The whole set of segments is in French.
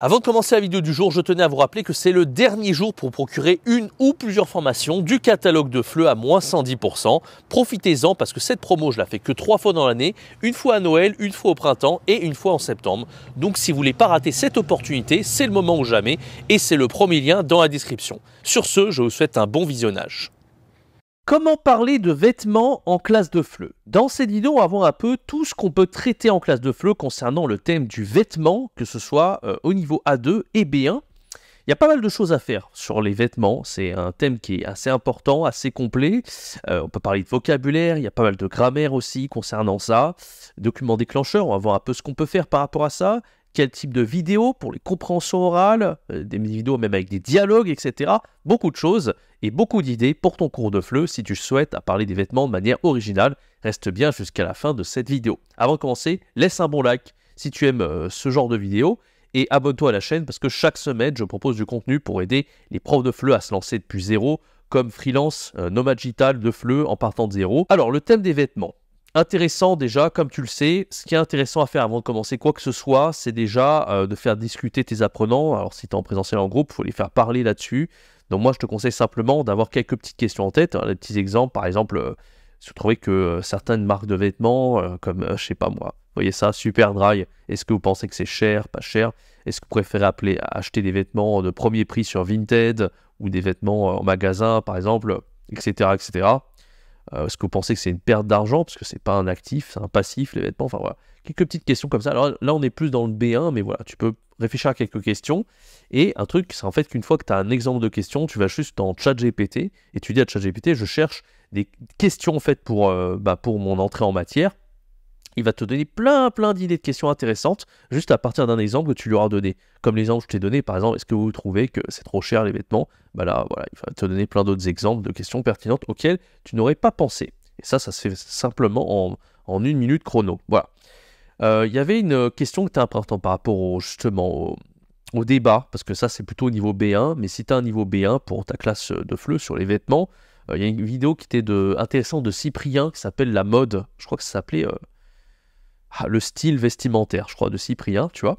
Avant de commencer la vidéo du jour, je tenais à vous rappeler que c'est le dernier jour pour procurer une ou plusieurs formations du catalogue de Fleu à moins 110%. Profitez-en parce que cette promo, je la fais que trois fois dans l'année, une fois à Noël, une fois au printemps et une fois en septembre. Donc si vous voulez pas rater cette opportunité, c'est le moment ou jamais et c'est le premier lien dans la description. Sur ce, je vous souhaite un bon visionnage. Comment parler de vêtements en classe de fleu Dans ces vidéo, on va voir un peu tout ce qu'on peut traiter en classe de fleu concernant le thème du vêtement, que ce soit euh, au niveau A2 et B1. Il y a pas mal de choses à faire sur les vêtements, c'est un thème qui est assez important, assez complet. Euh, on peut parler de vocabulaire, il y a pas mal de grammaire aussi concernant ça. document déclencheur, on va voir un peu ce qu'on peut faire par rapport à ça quel type de vidéos, pour les compréhensions orales, euh, des vidéos même avec des dialogues, etc. Beaucoup de choses et beaucoup d'idées pour ton cours de FLE si tu souhaites à parler des vêtements de manière originale. Reste bien jusqu'à la fin de cette vidéo. Avant de commencer, laisse un bon like si tu aimes euh, ce genre de vidéo et abonne-toi à la chaîne parce que chaque semaine, je propose du contenu pour aider les profs de FLE à se lancer depuis zéro comme freelance, euh, digital de FLE en partant de zéro. Alors, le thème des vêtements intéressant déjà, comme tu le sais, ce qui est intéressant à faire avant de commencer quoi que ce soit, c'est déjà euh, de faire discuter tes apprenants. Alors si tu es en présentiel en groupe, il faut les faire parler là-dessus. Donc moi, je te conseille simplement d'avoir quelques petites questions en tête, hein, des petits exemples, par exemple, euh, si vous trouvez que euh, certaines marques de vêtements, comme, je sais pas moi, vous voyez ça, super dry, est-ce que vous pensez que c'est cher, pas cher Est-ce que vous préférez acheter des vêtements de premier prix sur Vinted ou des vêtements en magasin, par exemple, etc., etc. Euh, est-ce que vous pensez que c'est une perte d'argent Parce que c'est pas un actif, c'est un passif, les vêtements. Enfin voilà. Quelques petites questions comme ça. Alors là, on est plus dans le B1, mais voilà, tu peux réfléchir à quelques questions. Et un truc, c'est en fait qu'une fois que tu as un exemple de question, tu vas juste dans ChatGPT et tu dis à ChatGPT, je cherche des questions en fait pour, euh, bah, pour mon entrée en matière il va te donner plein plein d'idées de questions intéressantes, juste à partir d'un exemple que tu lui auras donné. Comme l'exemple que je t'ai donné, par exemple, est-ce que vous trouvez que c'est trop cher les vêtements Bah là, voilà, il va te donner plein d'autres exemples de questions pertinentes auxquelles tu n'aurais pas pensé. Et ça, ça se fait simplement en, une minute chrono. Voilà. Euh, il y avait une euh, question qui était importante par rapport au, justement au, débat, parce que ça c'est plutôt au niveau B1, mais si tu as un niveau B1 pour ta classe de FLE sur les vêtements, euh, il y a une vidéo qui était de, intéressante de Cyprien qui s'appelle La mode, je crois que ça s'appelait ah, le style vestimentaire, je crois, de Cyprien, tu vois.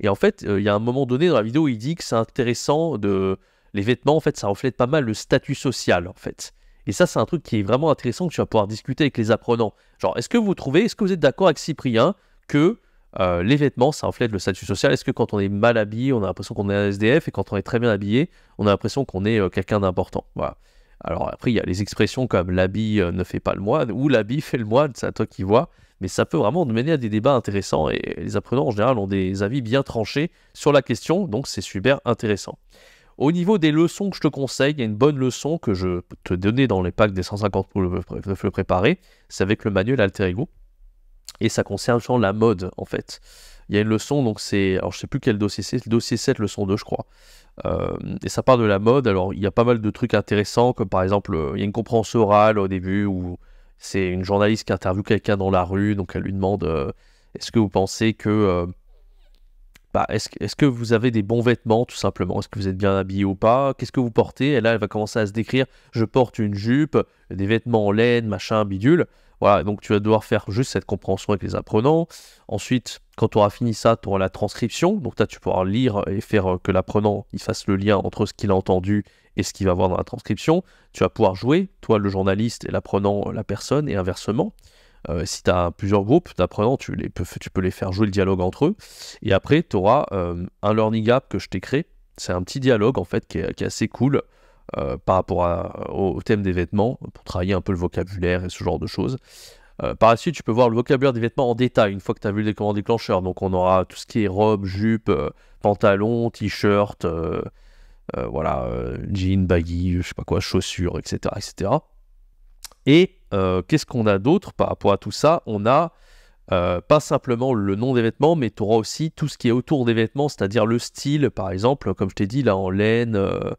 Et en fait, euh, il y a un moment donné dans la vidéo, il dit que c'est intéressant de. Les vêtements, en fait, ça reflète pas mal le statut social, en fait. Et ça, c'est un truc qui est vraiment intéressant que tu vas pouvoir discuter avec les apprenants. Genre, est-ce que vous trouvez, est-ce que vous êtes d'accord avec Cyprien que euh, les vêtements, ça reflète le statut social Est-ce que quand on est mal habillé, on a l'impression qu'on est un SDF Et quand on est très bien habillé, on a l'impression qu'on est euh, quelqu'un d'important Voilà. Alors après, il y a les expressions comme l'habit ne fait pas le moine ou l'habit fait le moine, c'est à toi qui vois mais ça peut vraiment nous mener à des débats intéressants et les apprenants en général ont des avis bien tranchés sur la question, donc c'est super intéressant. Au niveau des leçons que je te conseille, il y a une bonne leçon que je te donnais dans les packs des 150 pour le, préparer, c'est avec le manuel Alter Ego, et ça concerne la mode en fait. Il y a une leçon, donc c'est, alors je sais plus quel dossier c'est, le dossier 7, leçon 2 je crois. Euh, et ça parle de la mode, alors il y a pas mal de trucs intéressants, comme par exemple, euh, il y a une compréhension orale au début, ou... C'est une journaliste qui interviewe quelqu'un dans la rue, donc elle lui demande euh, Est-ce que vous pensez que euh, bah, est-ce, que vous avez des bons vêtements tout simplement Est-ce que vous êtes bien habillé ou pas Qu'est-ce que vous portez Et là, elle va commencer à se décrire je porte une jupe, des vêtements en laine, machin, bidule. Voilà, donc tu vas devoir faire juste cette compréhension avec les apprenants. Ensuite, quand tu auras fini ça, tu auras la transcription. Donc là, tu pourras lire et faire euh, que l'apprenant il fasse le lien entre ce qu'il a entendu et ce qu'il va voir dans la transcription. Tu vas pouvoir jouer, toi le journaliste et l'apprenant la personne, et inversement. Euh, si tu as plusieurs groupes d'apprenants, tu, peux, les faire jouer le dialogue entre eux. Et après, tu auras euh, un learning gap que je t'ai créé. C'est un petit dialogue en fait qui est, assez cool euh, par rapport au, thème des vêtements, pour travailler un peu le vocabulaire et ce genre de choses. par la suite, tu peux voir le vocabulaire des vêtements en détail une fois que tu as vu les commandes déclencheurs. Donc, on aura tout ce qui est robe, jupe, pantalon, t-shirt, voilà, jean, baggy, je sais pas quoi, chaussures, etc. etc. Et euh, qu'est-ce qu'on a d'autre par rapport à tout ça On a euh, pas simplement le nom des vêtements, mais tu auras aussi tout ce qui est autour des vêtements, c'est-à-dire le style, par exemple, comme je t'ai dit, là en laine, euh,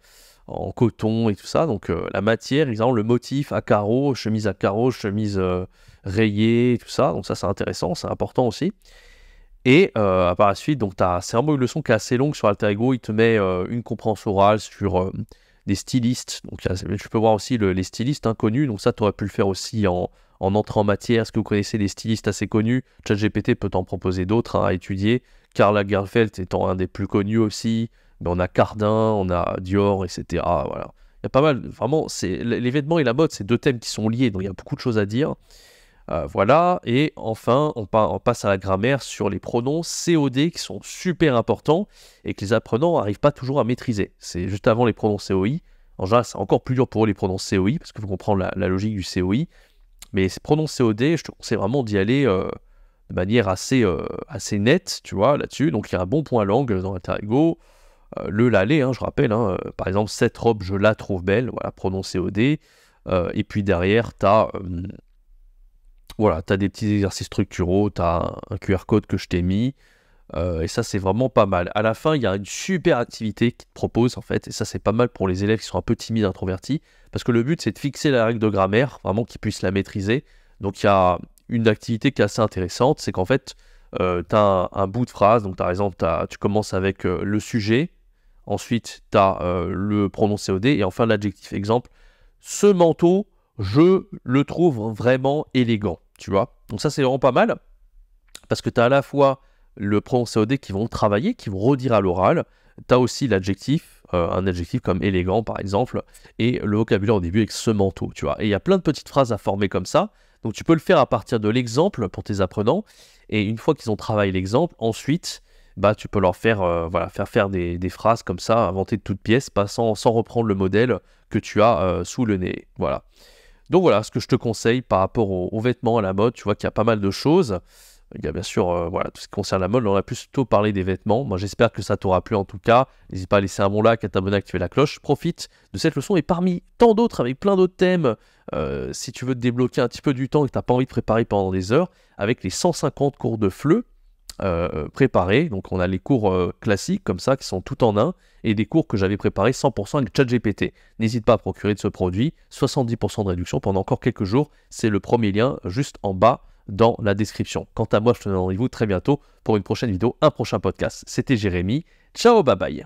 en coton et tout ça. Donc la matière, exemple, le motif à carreaux, chemise à carreaux, chemise rayée, et tout ça. Donc ça, c'est intéressant, c'est important aussi. Et euh, par la suite, donc c'est vraiment une leçon qui est assez longue sur Alter Ego. Il te met une compréhension orale sur des stylistes. Donc tu peux voir aussi les stylistes inconnus. Donc ça, tu aurais pu le faire aussi en, en entrant en matière. Est-ce que vous connaissez des stylistes assez connus ChatGPT peut t'en proposer d'autres hein, à étudier. Karl Lagerfeld étant un des plus connus aussi. Mais ben, on a Cardin, on a Dior, etc. Voilà. Il y a pas mal, vraiment, c'est, les et la mode, c'est deux thèmes qui sont liés, donc il y a beaucoup de choses à dire. Euh, voilà, et enfin, on, passe à la grammaire sur les pronoms COD qui sont super importants et que les apprenants n'arrivent pas toujours à maîtriser. C'est juste avant les pronoms COI. En général, c'est encore plus dur pour eux les pronoms COI parce que vous comprendre la, logique du COI. Mais ces pronoms COD, je te conseille vraiment d'y aller euh, de manière euh, assez, nette, tu vois, là-dessus. Donc il y a un bon point langue dans l'interrigo. le l'aller, hein, je rappelle, hein, par exemple, cette robe, je la trouve belle, voilà, pronom COD. et puis derrière, tu as voilà, tu as des petits exercices structuraux, tu as un QR code que je t'ai mis. Euh, et ça, c'est vraiment pas mal. À la fin, il y a une super activité qui te propose, en fait. Et ça, c'est pas mal pour les élèves qui sont un peu timides, introvertis. Parce que le but, c'est de fixer la règle de grammaire, vraiment qu'ils puissent la maîtriser. Donc, il y a une activité qui est assez intéressante. C'est qu'en fait, euh, tu as un, bout de phrase. Donc, par exemple, tu commences avec euh, le sujet. Ensuite, tu as le prononcé COD Et enfin, l'adjectif. Exemple, ce manteau, je le trouve vraiment élégant vois. Donc ça, c'est vraiment pas mal, parce que tu as à la fois le pronom COD qui vont travailler, qui vont redire à l'oral, tu as aussi l'adjectif, euh, un adjectif comme élégant par exemple, et le vocabulaire au début avec ce manteau, tu vois. Et il y a plein de petites phrases à former comme ça, donc tu peux le faire à partir de l'exemple pour tes apprenants, et une fois qu'ils ont travaillé l'exemple, ensuite, bah, tu peux leur faire, euh, voilà, faire, faire des, phrases comme ça, inventer de toutes pièces, sans, reprendre le modèle que tu as euh, sous le nez. Voilà. Donc voilà ce que je te conseille par rapport aux, vêtements, à la mode. Tu vois qu'il y a pas mal de choses. Il y a bien sûr euh, voilà, tout ce qui concerne la mode, on a plutôt parlé des vêtements. Moi j'espère que ça t'aura plu en tout cas. N'hésite pas à laisser un bon like, à t'abonner, à activer la cloche. Profite de cette leçon et parmi tant d'autres avec plein d'autres thèmes, euh, si tu veux te débloquer un petit peu du temps et que tu n'as pas envie de préparer pendant des heures, avec les 150 cours de fleu euh, préparé, Donc on a les cours euh, classiques comme ça qui sont tout en un et des cours que j'avais préparés 100% avec ChatGPT. N'hésite pas à procurer de ce produit, 70% de réduction pendant encore quelques jours. C'est le premier lien juste en bas dans la description. Quant à moi, je te donne rendez-vous très bientôt pour une prochaine vidéo, un prochain podcast. C'était Jérémy. Ciao, bye bye.